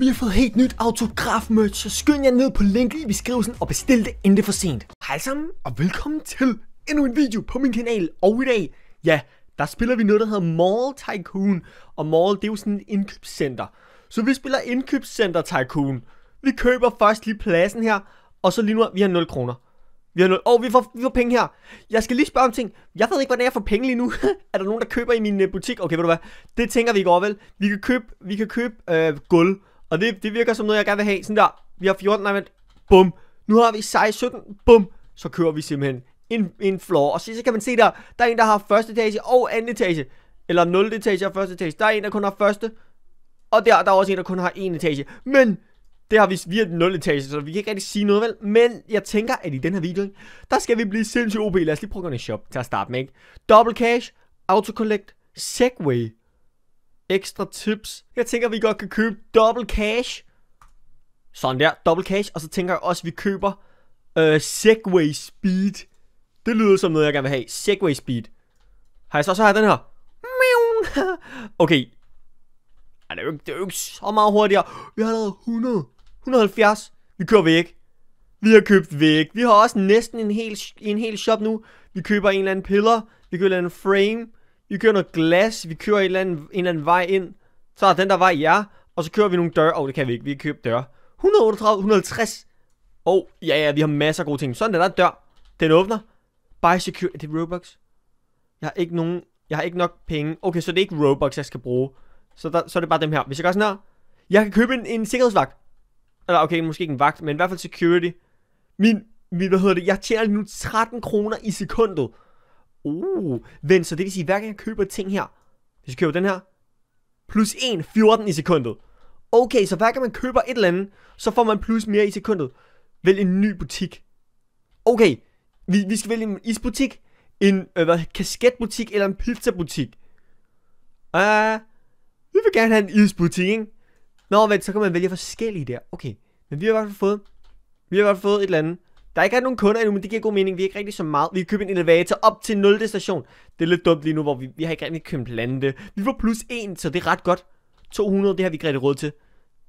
Vi har fået helt nyt autograf-merch, så skynd jer ned på linket i beskrivelsen og bestil det, inden det er for sent. Hej sammen, og velkommen til endnu en video på min kanal. Og i dag, ja, der spiller vi noget, der hedder Mall Tycoon. Og Mall, det er jo sådan en indkøbscenter. Så vi spiller indkøbscenter Tycoon. Vi køber først lige pladsen her, og så lige nu, vi har 0 kroner. Vi har 0. Åh, oh, vi, får, vi får penge her. Jeg skal lige spørge om ting. Jeg ved ikke, hvordan jeg får penge lige nu. er der nogen, der køber i min øh, butik? Okay, ved du hvad? Det tænker vi ikke over, vel? Vi kan købe, vi kan købe øh, gulv. Og det, det virker som noget, jeg gerne vil have. Sådan der, vi har 14, nej, vent. Bum. Nu har vi 16, 17, bum. Så kører vi simpelthen en, en floor. Og så, så kan man se der, der er en, der har første etage og anden etage. Eller 0 etage og første etage. Der er en, der kun har første. Og der, der er også en, der kun har en etage. Men det har vi via den 0 etage, så vi kan ikke rigtig sige noget, vel? Men jeg tænker, at i den her video, der skal vi blive sindssygt OP. Lad os lige prøve at i shop til at starte med, ikke? Double cash, autocollect, segway, ekstra tips. Jeg tænker, vi godt kan købe double cash. Sådan der, double cash. Og så tænker jeg også, at vi køber uh, Segway Speed. Det lyder som noget, jeg gerne vil have. Segway Speed. Har jeg så, så har jeg den her. Okay. Ej, det er, jo ikke, det er jo ikke så meget hurtigere. Vi har lavet 100. 170. Vi kører væk. Vi har købt væk. Vi har også næsten en hel, en hel shop nu. Vi køber en eller anden piller. Vi køber en frame vi kører noget glas, vi kører en eller anden, en eller anden vej ind, så er den der vej ja, og så kører vi nogle døre, åh, oh, det kan vi ikke, vi kan købe døre. 138, 150, åh, oh, ja, ja, vi har masser af gode ting. Sådan der, der dør, den åbner, buy secure, det er Robux. Jeg har ikke nogen, jeg har ikke nok penge. Okay, så det er ikke Robux, jeg skal bruge. Så, der, så er det bare dem her. Hvis jeg gør sådan her, jeg kan købe en, en sikkerhedsvagt. Eller okay, måske ikke en vagt, men i hvert fald security. Min, min hvad hedder det, jeg tjener nu 13 kroner i sekundet. Uh, vent, så det vil sige, hver gang jeg køber ting her, hvis jeg køber den her, plus 1, 14 i sekundet. Okay, så hver gang man køber et eller andet, så får man plus mere i sekundet. Vælg en ny butik. Okay, vi, vi skal vælge en isbutik, en øh, hvad, kasketbutik eller en pizzabutik. Uh, vi vil gerne have en isbutik, ikke? Nå, vent, så kan man vælge forskellige der. Okay, men vi har i hvert fald fået, vi har i hvert fald fået et eller andet. Der er ikke nogen kunder endnu, men det giver god mening. Vi er ikke rigtig så meget. Vi køber en elevator op til 0. station. Det er lidt dumt lige nu, hvor vi, vi har ikke rigtig købt lande. Vi får plus 1, så det er ret godt. 200, det har vi ikke rigtig råd til.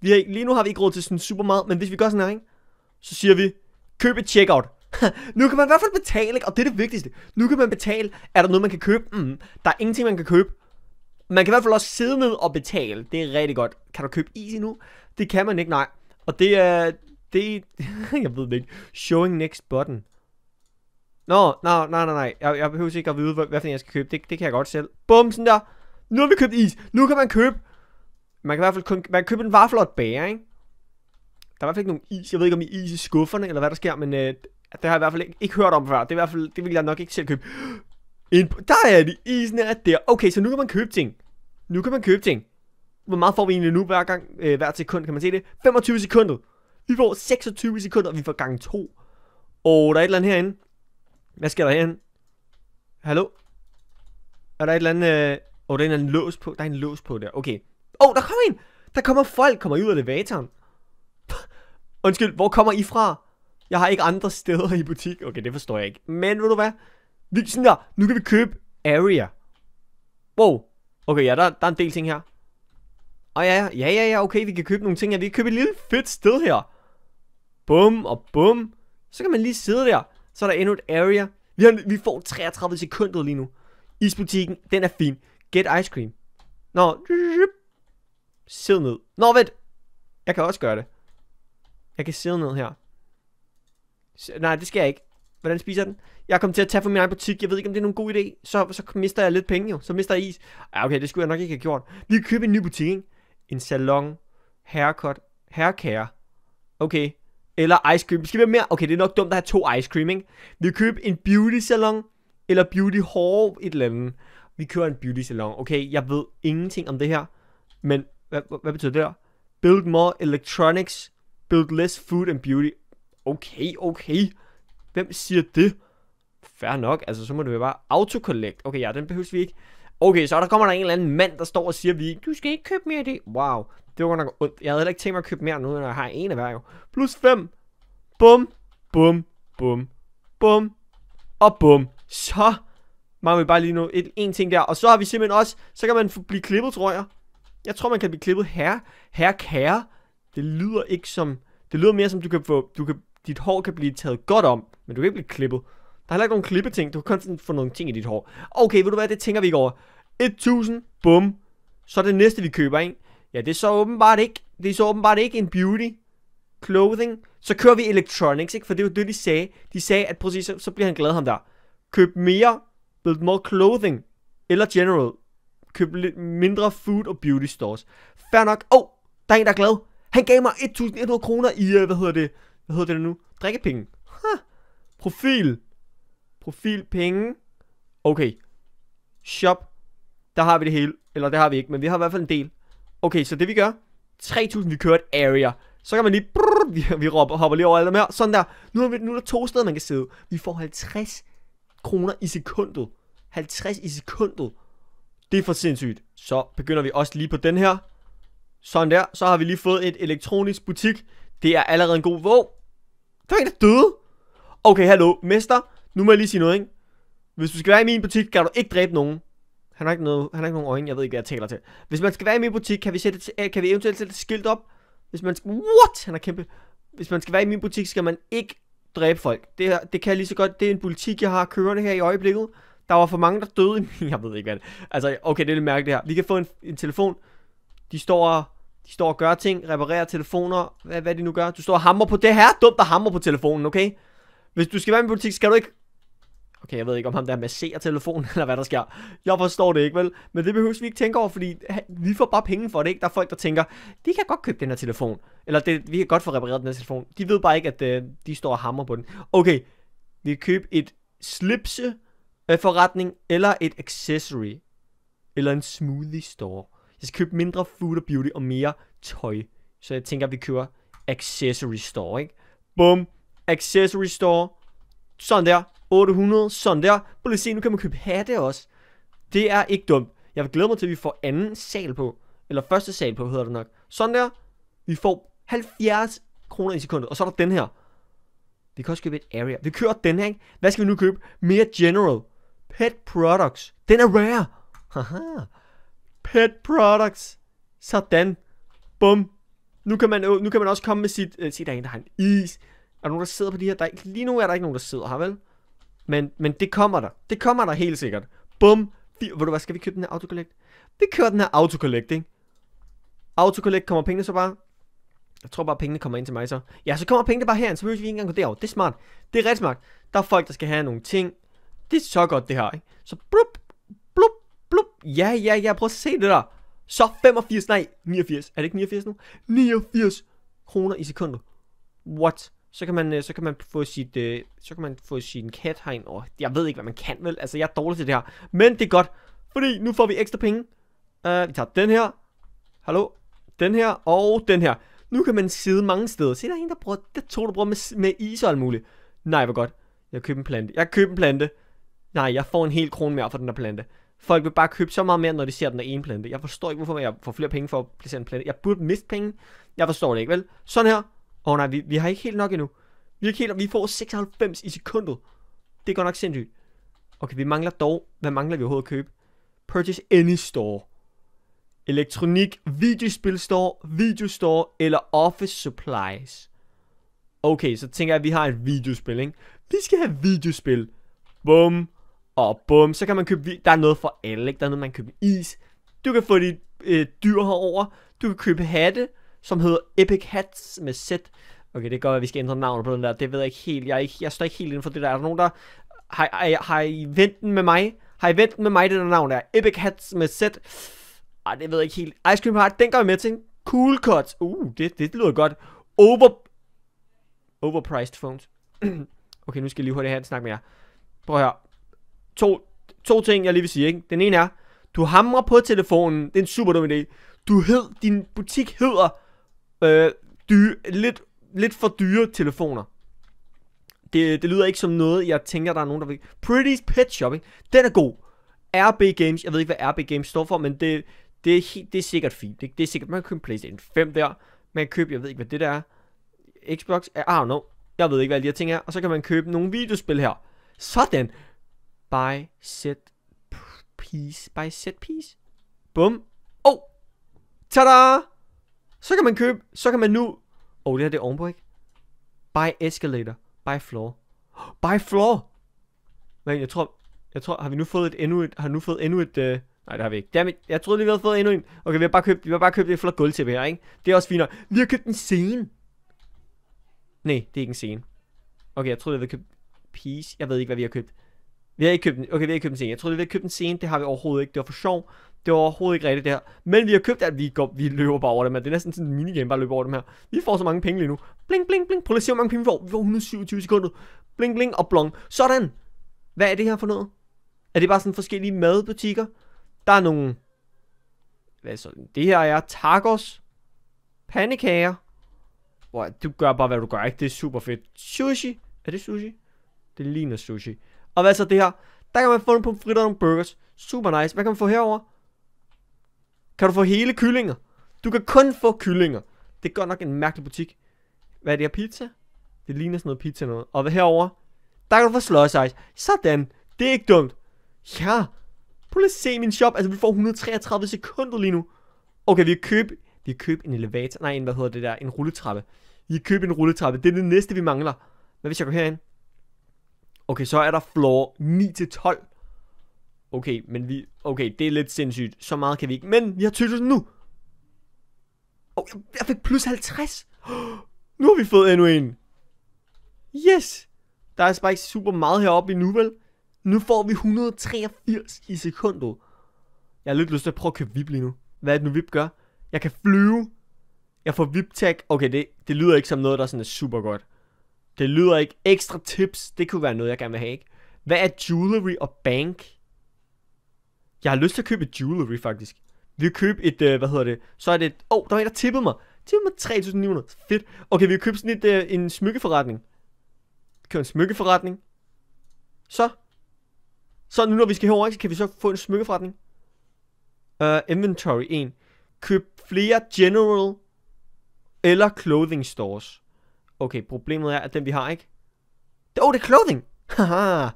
Vi har, ikke, lige nu har vi ikke råd til sådan super meget, men hvis vi gør sådan her, ikke? så siger vi, køb et checkout. nu kan man i hvert fald betale, ikke? og det er det vigtigste. Nu kan man betale. Er der noget, man kan købe? Mm, der er ingenting, man kan købe. Man kan i hvert fald også sidde ned og betale. Det er rigtig godt. Kan du købe is nu? Det kan man ikke, nej. Og det, er, det jeg ved det ikke. Showing next button. Nå, no, nej, no, nej, no, nej, nej. Jeg, jeg behøver ikke at vide, hvad, hvad for jeg skal købe. Det, det kan jeg godt selv. Bum, sådan der. Nu har vi købt is. Nu kan man købe... Man kan i hvert fald kun, man kan købe en vaffel og et ikke? Der er i hvert fald ikke nogen is. Jeg ved ikke, om I is i skufferne, eller hvad der sker, men uh, det har jeg i hvert fald ikke, ikke hørt om før. Det, er i hvert fald, det vil jeg nok ikke selv købe. En, der er det. Isen er der. Okay, så nu kan man købe ting. Nu kan man købe ting. Hvor meget får vi egentlig nu hver gang, øh, hver sekund, kan man se det? 25 sekunder. Vi får 26 sekunder, og vi får gang 2. Og der er et eller andet herinde. Hvad sker der herinde? Hallo? Er der et eller andet... Øh, åh, øh... oh, der er en eller lås på. Der er en lås på der. Okay. Åh, oh, der kommer en! Der kommer folk, kommer I ud af elevatoren. Undskyld, hvor kommer I fra? Jeg har ikke andre steder i butik. Okay, det forstår jeg ikke. Men ved du hvad? Vi, sådan der, nu kan vi købe area. Wow. Okay, ja, der, der er en del ting her. Og ah, ja, ja, ja, ja, okay, vi kan købe nogle ting her. Vi kan købe et lille fedt sted her bum og bum. Så kan man lige sidde der. Så er der endnu et area. Vi, har, vi får 33 sekunder lige nu. Isbutikken, den er fin. Get ice cream. Nå, sid ned. Nå, vent. Jeg kan også gøre det. Jeg kan sidde ned her. S nej, det skal jeg ikke. Hvordan spiser jeg den? Jeg kommer til at tage fra min egen butik. Jeg ved ikke, om det er nogen god idé. Så, så mister jeg lidt penge jo. Så mister jeg is. Ja, ah, okay, det skulle jeg nok ikke have gjort. Vi kan købe en ny butik, ikke? En salon. Haircut. Haircare. Okay eller ice cream. Skal vi have mere? Okay, det er nok dumt at have to ice cream, ikke? Vi køber en beauty salon, eller beauty hall, et eller andet. Vi kører en beauty salon. Okay, jeg ved ingenting om det her, men hvad, hvad betyder det her? Build more electronics, build less food and beauty. Okay, okay. Hvem siger det? Fær nok, altså så må det være bare autocollect. Okay, ja, den behøves vi ikke. Okay, så der kommer der en eller anden mand, der står og siger, vi, du skal ikke købe mere af det. Wow, det var godt nok ondt. Jeg havde heller ikke tænkt mig at købe mere nu, når jeg har en af hver jo. Plus 5. Bum, bum, bum, bum og bum. Så mangler vi bare lige nu et, en ting der. Og så har vi simpelthen også, så kan man blive klippet, tror jeg. Jeg tror, man kan blive klippet her. Her kære. Det lyder ikke som... Det lyder mere som, du kan få... Du kan, dit hår kan blive taget godt om, men du kan ikke blive klippet. Der er heller ikke nogen klippeting. Du kan kun få nogle ting i dit hår. Okay, ved du hvad? Det tænker vi ikke over. 1000. Bum. Så er det næste, vi køber, ikke? Ja, det er så åbenbart ikke, det er så åbenbart ikke en beauty clothing. Så kører vi electronics, ikke? For det var det, de sagde. De sagde, at præcis, så, så bliver han glad ham der. Køb mere, build more clothing. Eller general. Køb lidt mindre food og beauty stores. Fair nok. Åh, oh, der er en, der er glad. Han gav mig 1100 kroner i, øh, hvad hedder det? Hvad hedder det nu? Drikkepenge. Huh. Profil. Profil, penge. Okay. Shop. Der har vi det hele. Eller det har vi ikke, men vi har i hvert fald en del. Okay, så det vi gør, 3000 vi kører et area. Så kan man lige, brrr, vi, vi hopper lige over alt det her. Sådan der. Nu er, vi, nu er der to steder, man kan sidde. Vi får 50 kroner i sekundet. 50 i sekundet. Det er for sindssygt. Så begynder vi også lige på den her. Sådan der. Så har vi lige fået et elektronisk butik. Det er allerede en god... våg. Der er en, der døde! Okay, hallo, mester. Nu må jeg lige sige noget, ikke? Hvis du skal være i min butik, kan du ikke dræbe nogen. Han har ikke, noget, han har ikke nogen øjne, jeg ved ikke, hvad jeg taler til. Hvis man skal være i min butik, kan vi, sætte, kan vi eventuelt sætte et skilt op? Hvis man skal... What? Han er kæmpe. Hvis man skal være i min butik, skal man ikke dræbe folk. Det, det kan jeg lige så godt. Det er en politik, jeg har kørende her i øjeblikket. Der var for mange, der døde. jeg ved ikke, hvad det Altså, okay, det er lidt mærkeligt det her. Vi kan få en, en telefon. De står og, de står og gør ting, reparerer telefoner. Hvad, hvad de nu gør? Du står og hammer på det her. Dumt at hammer på telefonen, okay? Hvis du skal være i min butik, skal du ikke Okay, jeg ved ikke, om ham der masserer telefonen, eller hvad der sker. Jeg forstår det ikke, vel? Men det behøver vi ikke tænke over, fordi vi får bare penge for det, ikke? Der er folk, der tænker, de kan godt købe den her telefon. Eller det, vi kan godt få repareret den her telefon. De ved bare ikke, at øh, de står og hammer på den. Okay, vi kan købe et slipse øh, forretning, eller et accessory, eller en smoothie store. Jeg skal købe mindre food og beauty og mere tøj. Så jeg tænker, at vi kører accessory store, ikke? Bum. Accessory store. Sådan der. 800, sådan der. Prøv lige se, nu kan man købe hatte også. Det er ikke dumt. Jeg vil glæde mig til, at vi får anden sal på. Eller første sal på, hedder det nok. Sådan der. Vi får 70 kroner i sekundet. Og så er der den her. Vi kan også købe et area. Vi kører den her, ikke? Hvad skal vi nu købe? Mere general. Pet products. Den er rare. Haha. Pet products. Sådan. Bum. Nu kan man, nu kan man også komme med sit... Øh, se, der er en, der har en is. Er der nogen, der sidder på de her? Der er, lige nu er der ikke nogen, der sidder her, vel? Men, men det kommer der. Det kommer der helt sikkert. Bum. Ved du hvad, skal vi købe den her autocollect? Vi kører den her autocollect, ikke? Autocollect kommer pengene så bare. Jeg tror bare, pengene kommer ind til mig så. Ja, så kommer pengene bare herind, så vil vi ikke engang gå derovre. Det er smart. Det er ret smart. Der er folk, der skal have nogle ting. Det er så godt, det her, ikke? Så blup, blup, blup. Ja, ja, ja, prøv at se det der. Så 85, nej, 89. Er det ikke 89 nu? 89 kroner i sekundet. What? Så kan man, øh, så kan man få sit, øh, så kan man få sin kat herind. Og jeg ved ikke, hvad man kan vel. Altså, jeg er dårlig til det her. Men det er godt, fordi nu får vi ekstra penge. Uh, vi tager den her. Hallo? Den her og den her. Nu kan man sidde mange steder. Se, der er en, der bruger, der to, der bruger med, med is og alt muligt. Nej, hvor godt. Jeg køber en plante. Jeg køber en plante. Nej, jeg får en hel krone mere for den der plante. Folk vil bare købe så meget mere, når de ser den der ene plante. Jeg forstår ikke, hvorfor jeg får flere penge for at placere en plante. Jeg burde miste penge. Jeg forstår det ikke, vel? Sådan her. Åh oh, nej, vi, vi har ikke helt nok endnu. Vi, er ikke helt, vi får 96 i sekundet. Det er godt nok sindssygt. Okay, vi mangler dog... Hvad mangler vi overhovedet at købe? Purchase any store. Elektronik, videospil store, video store eller office supplies. Okay, så tænker jeg, at vi har et videospil, ikke? Vi skal have videospil. Bum. Og bum. Så kan man købe... Der er noget for alle, ikke? Der er noget, man kan købe is. Du kan få dit øh, dyr herover. Du kan købe hatte som hedder Epic Hats med Z. Okay, det gør, at vi skal ændre navnet på den der. Det ved jeg ikke helt. Jeg, er ikke, jeg står ikke helt inden for det der. Er der nogen, der... Har, har, har I venten med mig? Har I venten med mig, det der navn der? Epic Hats med Z. Ej, det ved jeg ikke helt. Ice Cream Heart, den går jeg med til. Cool Cuts. Uh, det, det lyder godt. Over... Overpriced phones. okay, nu skal jeg lige hurtigt have en snak med jer. Prøv at høre. To, to ting, jeg lige vil sige, ikke? Den ene er, du hamrer på telefonen. Det er en super dum idé. Du hed, din butik hedder øh, dy, lidt, lidt for dyre telefoner. Det, det lyder ikke som noget, jeg tænker, der er nogen, der vil... Pretty's Pet Shopping, den er god. RB Games, jeg ved ikke, hvad RB Games står for, men det, det, er, helt, det er sikkert fint. Det, det er sikkert, man kan købe PlayStation 5 der. Man kan købe, jeg ved ikke, hvad det der er. Xbox, I don't know. Jeg ved ikke, hvad de her ting er. Og så kan man købe nogle videospil her. Sådan. Buy set piece. Buy set piece. Bum. Oh. Tada! Så kan man købe, så kan man nu... Åh, oh, det her det er ovenpå, ikke? Buy escalator. Buy floor. Oh, buy floor! Men jeg tror, jeg tror, har vi nu fået et endnu et, har nu fået endnu et, Uh... nej det har vi ikke. Dammit, jeg troede lige, vi havde fået endnu en. Okay, vi har bare købt, vi har bare købt et flot gulvtæppe her, ikke? Det er også fint. Vi har købt en scene. Nej, det er ikke en scene. Okay, jeg troede, vi havde købt peace. Jeg ved ikke, hvad vi har købt. Vi har ikke købt en, okay, vi har ikke købt en scene. Jeg troede, vi havde købt en scene. Det har vi overhovedet ikke. Det var for sjov. Det var overhovedet ikke rigtigt det her. Men vi har købt at vi, går, vi løber bare over dem her. Det er næsten sådan en minigame bare løber løbe over dem her. Vi får så mange penge lige nu. Bling, bling, bling. Prøv lige at se, hvor mange penge vi får. Vi får 127 sekunder. Bling, bling og blong. Sådan. Hvad er det her for noget? Er det bare sådan forskellige madbutikker? Der er nogle... Hvad er så? Det her er tacos. Pandekager. Wow, du gør bare, hvad du gør, ikke? Det er super fedt. Sushi. Er det sushi? Det ligner sushi. Og hvad er så det her? Der kan man få nogle pomfritter og nogle burgers. Super nice. Hvad kan man få herover? kan du få hele kyllinger. Du kan kun få kyllinger. Det er godt nok en mærkelig butik. Hvad er det her pizza? Det ligner sådan noget pizza noget. Og herover der kan du få slush ice. Sådan. Det er ikke dumt. Ja. Prøv lige at se min shop. Altså, vi får 133 sekunder lige nu. Okay, vi har købe, vi har købt en elevator. Nej, en, hvad hedder det der? En rulletrappe. Vi har købe en rulletrappe. Det er det næste, vi mangler. Hvad hvis jeg går herind? Okay, så er der floor 9-12. Okay, men vi... Okay, det er lidt sindssygt. Så meget kan vi ikke. Men vi har 20.000 nu! Oh, jeg fik plus 50! Oh, nu har vi fået endnu en! Yes! Der er altså bare ikke super meget heroppe endnu, vel? Nu får vi 183 i sekundet. Jeg har lidt lyst til at prøve at købe VIP lige nu. Hvad er det nu, VIP gør? Jeg kan flyve. Jeg får vip tag. Okay, det, det lyder ikke som noget, der sådan er super godt. Det lyder ikke. Ekstra tips, det kunne være noget, jeg gerne vil have, ikke? Hvad er jewelry og bank? Jeg har lyst til at købe et jewelry, faktisk. Vi vil købe et, øh, hvad hedder det? Så er det Åh, oh, der var en, der tippede mig. Tippede mig 3.900. Fedt. Okay, vi vil købe sådan et, øh, en smykkeforretning. Købe en smykkeforretning. Så. Så nu, når vi skal herover, så kan vi så få en smykkeforretning. Uh, inventory 1. Køb flere general eller clothing stores. Okay, problemet er, at den vi har ikke. Åh, oh, det er clothing! Haha.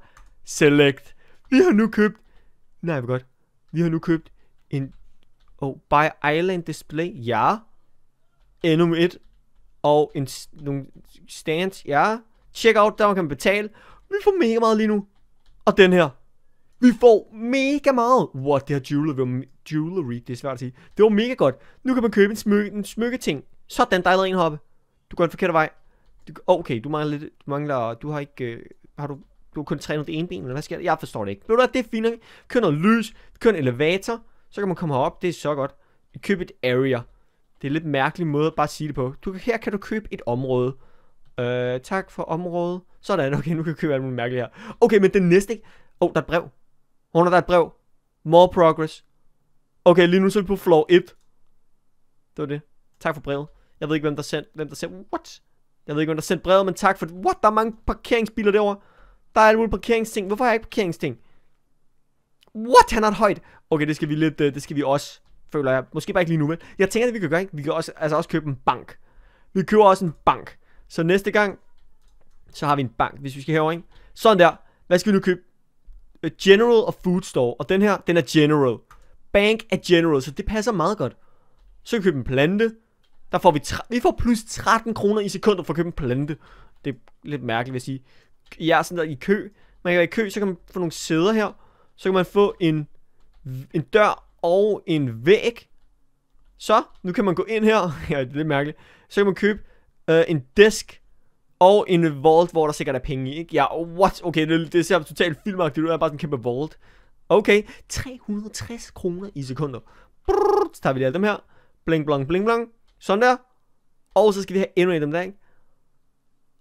Select. Vi har nu købt... Nej, hvor godt. Vi har nu købt en oh, By Island Display, ja. Endnu et. Og en, nogle stands, ja. Check out, der man kan betale. Vi får mega meget lige nu. Og den her. Vi får mega meget. What, det her jewelry, jewelry, det er svært at sige. Det var mega godt. Nu kan man købe en, smykke, en ting. Sådan, der er en hoppe. Du går en forkert vej. Du, okay, du mangler lidt, du mangler, du har ikke, øh, har du du har kun trænet det ene ben, eller hvad sker der? Jeg forstår det ikke. Ved du det er fint, ikke? Kør noget lys, kør en elevator, så kan man komme herop, det er så godt. Køb et area. Det er en lidt mærkelig måde at bare sige det på. Du, her kan du købe et område. Øh, tak for området. Sådan, okay, nu kan du købe alt muligt mærkeligt her. Okay, men det næste, ikke? Åh, oh, der er et brev. Hun oh, der er et brev. More progress. Okay, lige nu så er vi på floor 1. Det var det. Tak for brevet. Jeg ved ikke, hvem der sendte, hvem der sendte, what? Jeg ved ikke, hvem der sendte brevet, men tak for, det. what? Der er mange parkeringsbiler derovre. Der er alle mulige parkeringsting. Hvorfor har jeg ikke parkeringsting? What? Han har et højt. Okay, det skal vi lidt, øh, det skal vi også, føler jeg. Måske bare ikke lige nu, men jeg tænker, at vi kan gøre, ikke? Vi kan også, altså også købe en bank. Vi køber også en bank. Så næste gang, så har vi en bank, hvis vi skal herover, ikke? Sådan der. Hvad skal vi nu købe? A General og Food Store. Og den her, den er General. Bank er General, så det passer meget godt. Så kan vi købe en plante. Der får vi, vi får plus 13 kroner i sekundet for at købe en plante. Det er lidt mærkeligt, vil jeg sige. I er sådan der i kø. Man kan være i kø, så kan man få nogle sæder her. Så kan man få en, en dør og en væg. Så, nu kan man gå ind her. ja, det er lidt mærkeligt. Så kan man købe øh, en desk og en vault, hvor der sikkert er penge i, ikke? Ja, what? Okay, det, det ser totalt filmagtigt ud. Det er bare sådan en kæmpe vault. Okay, 360 kroner i sekunder. Brrr, så tager vi lige alle dem her. Bling, blong, bling, blong. Sådan der. Og så skal vi have endnu en af dem der, ikke?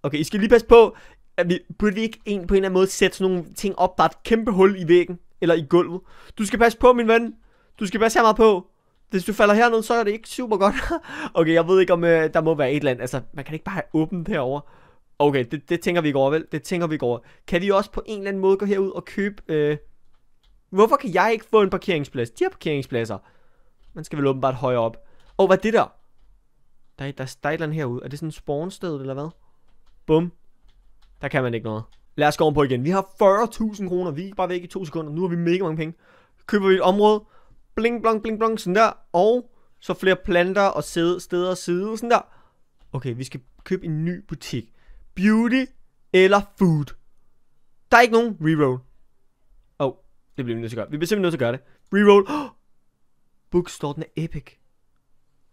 Okay, I skal lige passe på at vi, burde vi ikke en, på en eller anden måde sætte sådan nogle ting op, der er et kæmpe hul i væggen, eller i gulvet. Du skal passe på, min ven. Du skal passe her meget på. Hvis du falder herned, så er det ikke super godt. okay, jeg ved ikke, om øh, der må være et eller andet. Altså, man kan ikke bare have åbent herover. Okay, det, det tænker vi går vel? Det tænker vi går. Kan vi også på en eller anden måde gå herud og købe... Øh... Hvorfor kan jeg ikke få en parkeringsplads? De har parkeringspladser. Man skal vel åbenbart højere op. Åh, oh, hvad er det der? Der er, der, der er et eller andet herude. Er det sådan et spawnsted, eller hvad? Bum. Der kan man ikke noget. Lad os gå om på igen. Vi har 40.000 kroner. Vi er bare væk i to sekunder. Nu har vi mega mange penge. Køber vi et område. Bling, blong, bling, blong. Sådan der. Og så flere planter og sæde, steder og side. Sådan der. Okay, vi skal købe en ny butik. Beauty eller food. Der er ikke nogen reroll. Åh, oh, det bliver vi nødt til at gøre. Vi bliver simpelthen nødt til at gøre det. Reroll. Oh! Bookstore, den er epic.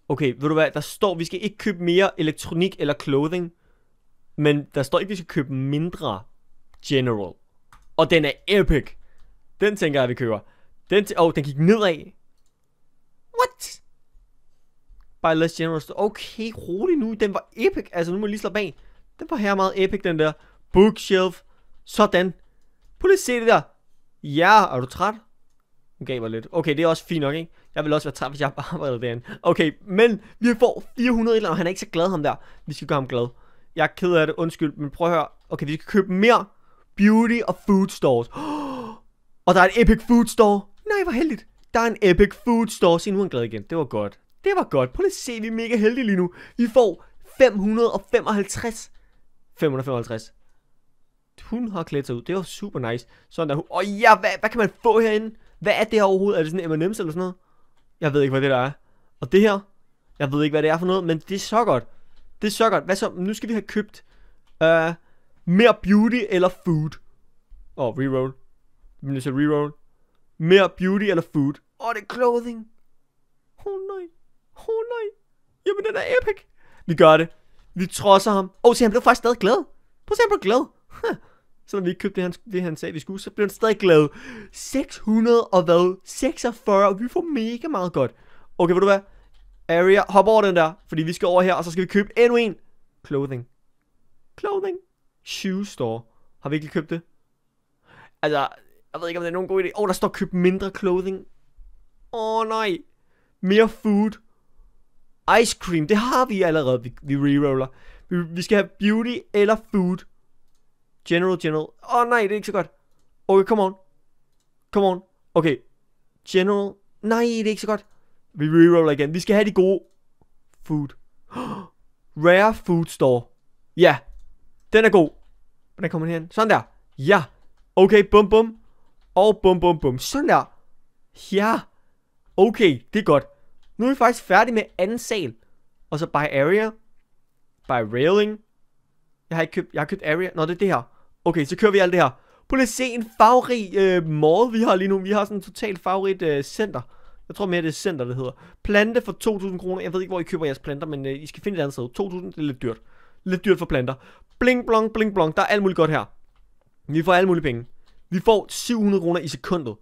Okay, ved du hvad? Der står, vi skal ikke købe mere elektronik eller clothing. Men der står ikke, at vi skal købe mindre General. Og den er epic. Den tænker jeg, vi køber. Den, til... oh, den gik nedad. What? By less general store. Okay, rolig nu. Den var epic. Altså, nu må jeg lige slå bag. Den var her meget epic, den der. Bookshelf. Sådan. Prøv lige at se det der. Ja, er du træt? Hun gav mig lidt. Okay, det er også fint nok, ikke? Jeg vil også være træt, hvis jeg arbejdede derinde. Okay, men vi får 400 eller andet. Han er ikke så glad, ham der. Vi skal gøre ham glad jeg er ked af det, undskyld, men prøv at høre. Okay, vi skal købe mere beauty og food stores. Oh, og der er en Epic Food Store. Nej, hvor heldigt. Der er en Epic Food Store. Se, nu er han glad igen. Det var godt. Det var godt. Prøv lige at se, vi er mega heldige lige nu. Vi får 555. 555. Hun har klædt sig ud. Det var super nice. Sådan der. Åh oh, ja, hvad, hvad kan man få herinde? Hvad er det her overhovedet? Er det sådan en M&M's eller sådan noget? Jeg ved ikke, hvad det der er. Og det her? Jeg ved ikke, hvad det er for noget, men det er så godt. Det er så godt. Hvad så? Nu skal vi have købt uh, mere beauty eller food. Åh, oh, reroll. Men er reroll. Mere beauty eller food. Åh, oh, det er clothing. Åh oh, nej. Åh oh, nej. Jamen, den er epic. Vi gør det. Vi trodser ham. Åh, oh, se, han blev faktisk stadig glad. Prøv at se, han blev glad. Huh. Selvom vi ikke købte det han, det, han sagde, vi skulle, så blev han stadig glad. 600 og hvad? 46, og vi får mega meget godt. Okay, ved du hvad? Area, hop over den der, fordi vi skal over her, og så skal vi købe endnu en. Clothing. Clothing. Shoe store. Har vi ikke købt det? Altså, jeg ved ikke, om det er nogen god idé. Åh, oh, der står køb mindre clothing. Åh, oh, nej. Mere food. Ice cream, det har vi allerede, vi, vi reroller. Vi, vi skal have beauty eller food. General, general. Åh, oh, nej, det er ikke så godt. Okay, come on. Come on. Okay. General. Nej, det er ikke så godt. Vi reroller igen. Vi skal have de gode food. Rare food store. Ja. Den er god. Hvordan kommer den hen? Sådan der. Ja. Okay, bum bum. Og bum bum bum. Sådan der. Ja. Okay, det er godt. Nu er vi faktisk færdige med anden sal. Og så by area. By railing. Jeg har ikke købt, jeg har købt area. Nå, det er det her. Okay, så kører vi alt det her. Prøv lige at se en farverig øh, mall, vi har lige nu. Vi har sådan en totalt farverigt øh, center. Jeg tror mere, det er center, det hedder. Plante for 2.000 kroner. Jeg ved ikke, hvor I køber jeres planter, men øh, I skal finde et andet sted. 2.000, det er lidt dyrt. Lidt dyrt for planter. Bling, blong, bling, blong. Der er alt muligt godt her. Vi får alle mulige penge. Vi får 700 kroner i sekundet.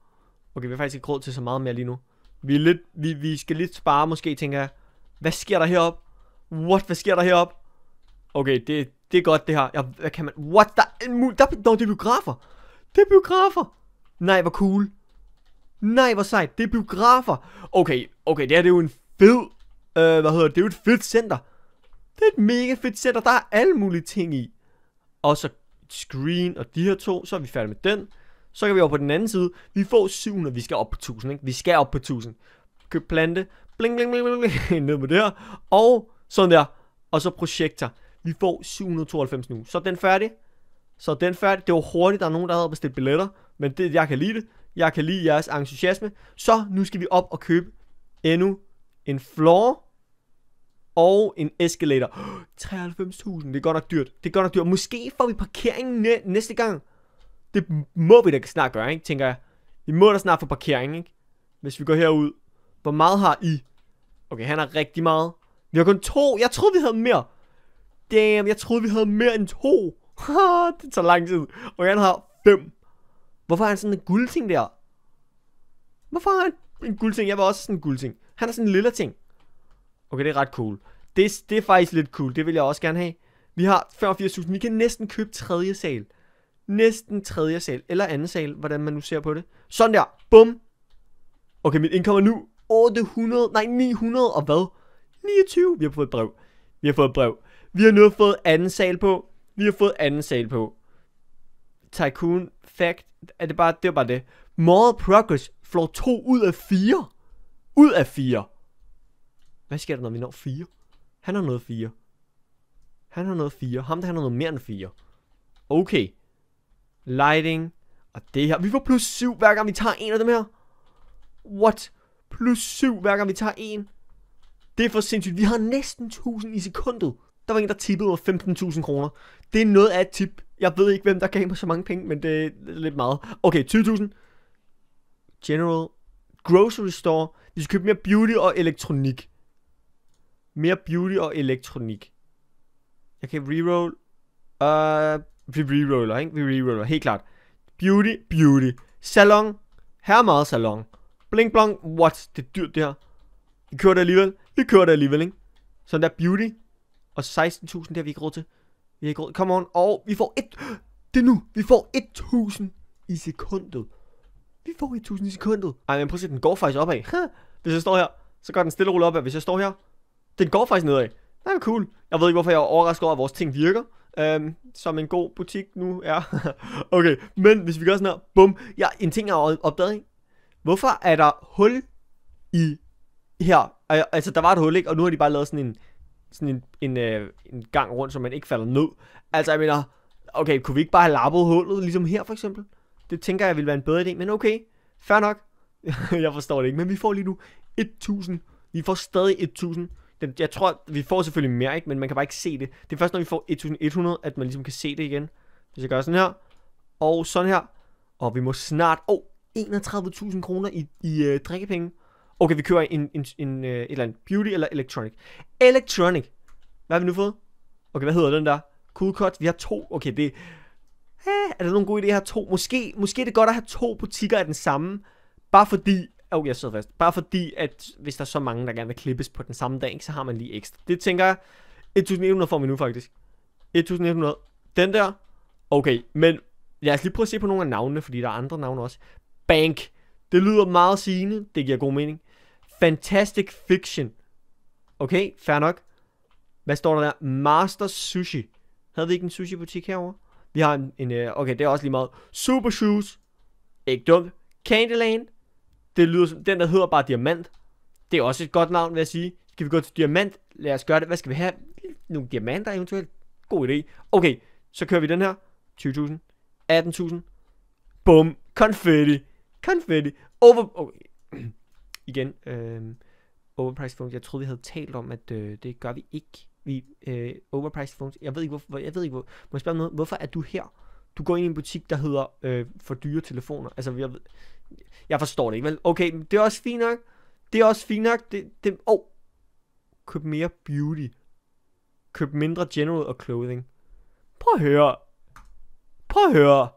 Okay, vi har faktisk ikke råd til så meget mere lige nu. Vi, er lidt, vi, vi skal lidt spare måske, tænker jeg. Hvad sker der herop? What? Hvad sker der herop? Okay, det, det er godt det her. Jeg, hvad kan man? What? Der er en mul... Der, der, der er biografer. Det er biografer. Nej, hvor cool. Nej, hvor sejt. Det er biografer. Okay, okay, det her det er jo en fed... Øh, hvad hedder det? Det er jo et fedt center. Det er et mega fedt center. Der er alle mulige ting i. Og så screen og de her to. Så er vi færdige med den. Så kan vi over på den anden side. Vi får 700. Vi skal op på 1000, ikke? Vi skal op på 1000. Køb plante. Bling, bling, bling, bling, bling. Ned med det her. Og sådan der. Og så projekter. Vi får 792 nu. Så er den færdig. Så er den færdig. Det var hurtigt. Der er nogen, der havde bestilt billetter. Men det, jeg kan lide det. Jeg kan lide jeres entusiasme. Så nu skal vi op og købe endnu en floor og en escalator. Oh, 93.000, det er godt nok dyrt. Det er godt nok dyrt. Måske får vi parkeringen næ næste gang. Det må vi da snart gøre, ikke? Tænker jeg. Vi må da snart få parkering, ikke? Hvis vi går herud. Hvor meget har I? Okay, han har rigtig meget. Vi har kun to. Jeg troede, vi havde mere. Damn, jeg troede, vi havde mere end to. det tager lang tid. Og han har fem. Hvorfor har han sådan en guldting der? Hvorfor har han en guldting? Jeg var også sådan en guldting. Han har sådan en lille ting. Okay, det er ret cool. Det, det er faktisk lidt cool. Det vil jeg også gerne have. Vi har 85.000. Vi kan næsten købe tredje sal. Næsten tredje sal. Eller anden sal, hvordan man nu ser på det. Sådan der. Bum. Okay, mit indkommer nu 800, nej 900 og hvad? 29. Vi har fået et brev. Vi har fået et brev. Vi har nu fået anden sal på. Vi har fået anden sal på. Tycoon Fact er det bare, det var bare det. Moral Progress flår 2 ud af 4. Ud af 4. Hvad sker der, når vi når 4? Han har noget 4. Han har noget 4. Ham der han har noget mere end 4. Okay. Lighting. Og det her. Vi får plus 7 hver gang vi tager en af dem her. What? Plus 7 hver gang vi tager en. Det er for sindssygt. Vi har næsten 1000 i sekundet. Der var en, der tippede over 15.000 kroner. Det er noget af et tip. Jeg ved ikke, hvem der gav mig så mange penge, men det er lidt meget. Okay, 20.000. General. Grocery store. Vi skal købe mere beauty og elektronik. Mere beauty og elektronik. Jeg kan reroll. Uh, vi reroller, ikke? Vi reroller, helt klart. Beauty, beauty. Salon. Her er meget salon. Bling blong. What? Det er dyrt, det her. Vi kører det alligevel. Vi kører det alligevel, ikke? Så der beauty. Og 16.000, det har vi ikke råd til. Vi er ikke råd. Come on. Og vi får et... Det er nu. Vi får 1000 i sekundet. Vi får 1000 i sekundet. Ej, men prøv at se, den går faktisk opad. Hvis jeg står her, så går den stille og roligt opad. Hvis jeg står her, den går faktisk nedad. Det er cool. Jeg ved ikke, hvorfor jeg er overrasket over, at vores ting virker. Um, som en god butik nu er. okay, men hvis vi gør sådan her, bum. Ja, en ting jeg har opdaget, ikke? Hvorfor er der hul i her? Altså, der var et hul, ikke? Og nu har de bare lavet sådan en, sådan en, en, øh, en gang rundt, så man ikke falder ned. Altså, jeg mener, okay, kunne vi ikke bare have lappet hullet, ligesom her for eksempel? Det tænker jeg ville være en bedre idé, men okay, fair nok. jeg forstår det ikke, men vi får lige nu 1000. Vi får stadig 1000. jeg tror, vi får selvfølgelig mere, ikke? men man kan bare ikke se det. Det er først, når vi får 1100, at man ligesom kan se det igen. Hvis jeg gør sådan her, og sådan her, og vi må snart... Åh, oh, 31.000 kroner i, i øh, drikkepenge. Okay, vi kører en, en, en, øh, et eller andet beauty eller electronic. Electronic. Hvad har vi nu fået? Okay, hvad hedder den der? Cool cut. Vi har to. Okay, det... Eh, er der nogen gode idé at have to? Måske, måske er det godt at have to butikker af den samme. Bare fordi... Okay, oh, jeg sidder fast. Bare fordi, at hvis der er så mange, der gerne vil klippes på den samme dag, så har man lige ekstra. Det tænker jeg... 1100 får vi nu faktisk. 1100. Den der. Okay, men lad os lige prøve at se på nogle af navnene, fordi der er andre navne også. Bank. Det lyder meget sigende. Det giver god mening. Fantastic Fiction. Okay, fair nok. Hvad står der der? Master Sushi. Havde vi ikke en sushi-butik herover? Vi har en, en øh, okay, det er også lige meget. Super Shoes. Ikke dumt. Candyland. Det lyder som, den der hedder bare Diamant. Det er også et godt navn, vil jeg sige. Skal vi gå til Diamant? Lad os gøre det. Hvad skal vi have? Nogle diamanter eventuelt? God idé. Okay, så kører vi den her. 20.000. 18.000. Bum. Konfetti. Konfetti. Over... Okay. igen, øh, overpriced phones, jeg troede, vi havde talt om, at øh, det gør vi ikke. Vi, øh, overpriced phones, jeg ved ikke, hvorfor, jeg ved ikke, hvor, må jeg spørge noget, hvorfor er du her? Du går ind i en butik, der hedder øh, for dyre telefoner. Altså, jeg, jeg forstår det ikke, vel? Okay, det er også fint nok. Det er også fint nok. Det, det, oh. Køb mere beauty. Køb mindre general og clothing. Prøv at høre. Prøv at høre.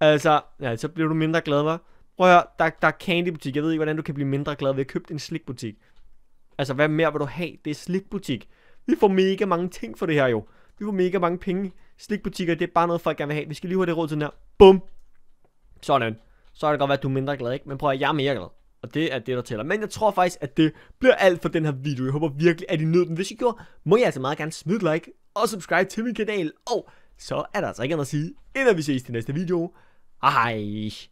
Altså, ja, så bliver du mindre glad, var prøv at høre, der, der er candybutik. Jeg ved ikke, hvordan du kan blive mindre glad ved at købe en slikbutik. Altså, hvad mere vil du have? Det er slikbutik. Vi får mega mange ting for det her jo. Vi får mega mange penge. Slikbutikker, det er bare noget, folk gerne vil have. Vi skal lige have det råd til den her. Bum. Sådan. Så er det godt at du er mindre glad, ikke? Men prøv at jeg er mere glad. Og det er det, der tæller. Men jeg tror faktisk, at det bliver alt for den her video. Jeg håber virkelig, at I nød den. Hvis I gjorde, må I altså meget gerne smide like og subscribe til min kanal. Og så er der altså ikke andet at sige, end at vi ses i næste video. Hej.